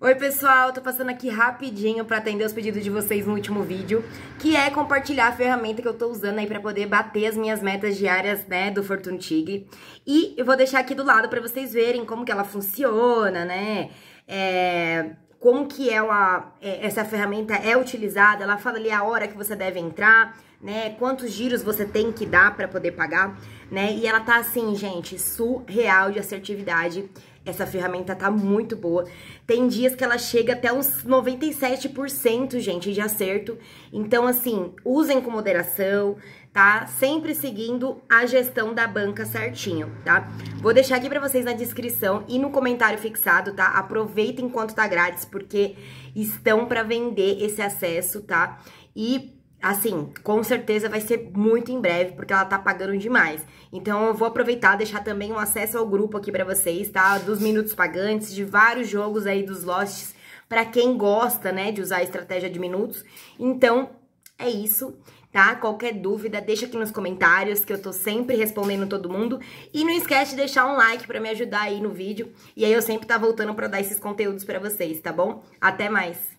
Oi pessoal, tô passando aqui rapidinho para atender os pedidos de vocês no último vídeo, que é compartilhar a ferramenta que eu tô usando aí para poder bater as minhas metas diárias, né, do Fortune Tig. E eu vou deixar aqui do lado para vocês verem como que ela funciona, né, é, como que ela, é, é, essa ferramenta é utilizada, ela fala ali a hora que você deve entrar, né, quantos giros você tem que dar para poder pagar, né, e ela tá assim, gente, surreal de assertividade, essa ferramenta tá muito boa. Tem dias que ela chega até uns 97%, gente, de acerto. Então, assim, usem com moderação, tá? Sempre seguindo a gestão da banca certinho, tá? Vou deixar aqui pra vocês na descrição e no comentário fixado, tá? Aproveita enquanto tá grátis, porque estão pra vender esse acesso, tá? E assim, com certeza vai ser muito em breve, porque ela tá pagando demais. Então eu vou aproveitar deixar também um acesso ao grupo aqui para vocês, tá? Dos minutos pagantes, de vários jogos aí dos losts, para quem gosta, né, de usar a estratégia de minutos. Então, é isso, tá? Qualquer dúvida, deixa aqui nos comentários, que eu tô sempre respondendo todo mundo. E não esquece de deixar um like para me ajudar aí no vídeo. E aí eu sempre tá voltando para dar esses conteúdos para vocês, tá bom? Até mais!